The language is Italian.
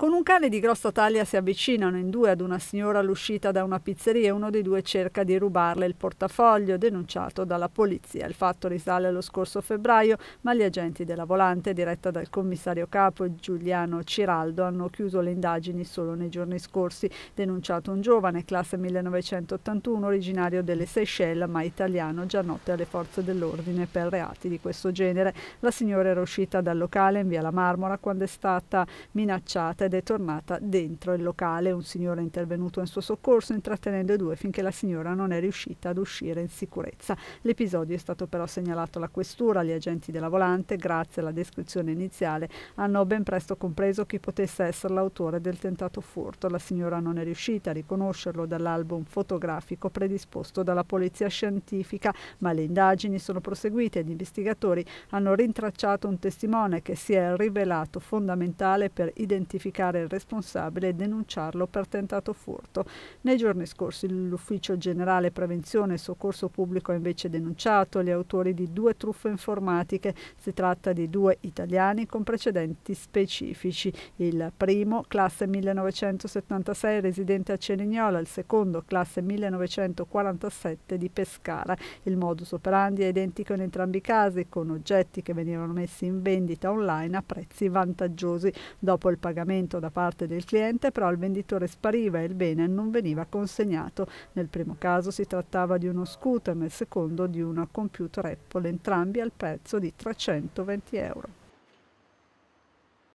Con un cane di grossa taglia si avvicinano in due ad una signora all'uscita da una pizzeria e uno dei due cerca di rubarle il portafoglio denunciato dalla polizia. Il fatto risale allo scorso febbraio, ma gli agenti della volante, diretta dal commissario capo Giuliano Ciraldo, hanno chiuso le indagini solo nei giorni scorsi. Denunciato un giovane, classe 1981, originario delle Seychelles, ma italiano, già notte alle forze dell'ordine per reati di questo genere. La signora era uscita dal locale in via La Marmora quando è stata minacciata ed è tornata dentro il locale. Un signore è intervenuto in suo soccorso intrattenendo i due finché la signora non è riuscita ad uscire in sicurezza. L'episodio è stato però segnalato alla questura. Gli agenti della volante, grazie alla descrizione iniziale, hanno ben presto compreso chi potesse essere l'autore del tentato furto. La signora non è riuscita a riconoscerlo dall'album fotografico predisposto dalla polizia scientifica, ma le indagini sono proseguite e gli investigatori hanno rintracciato un testimone che si è rivelato fondamentale per identificare cercare il responsabile e denunciarlo per tentato furto. Nei giorni scorsi l'Ufficio Generale Prevenzione e Soccorso Pubblico ha invece denunciato gli autori di due truffe informatiche. Si tratta di due italiani con precedenti specifici. Il primo, classe 1976, residente a Cerignola, il secondo, classe 1947 di Pescara. Il modus operandi è identico in entrambi i casi, con oggetti che venivano messi in vendita online a prezzi vantaggiosi. Dopo il pagamento pagamento da parte del cliente, però il venditore spariva e il bene non veniva consegnato. Nel primo caso si trattava di uno scooter, nel secondo di una computer Apple, entrambi al prezzo di 320 euro.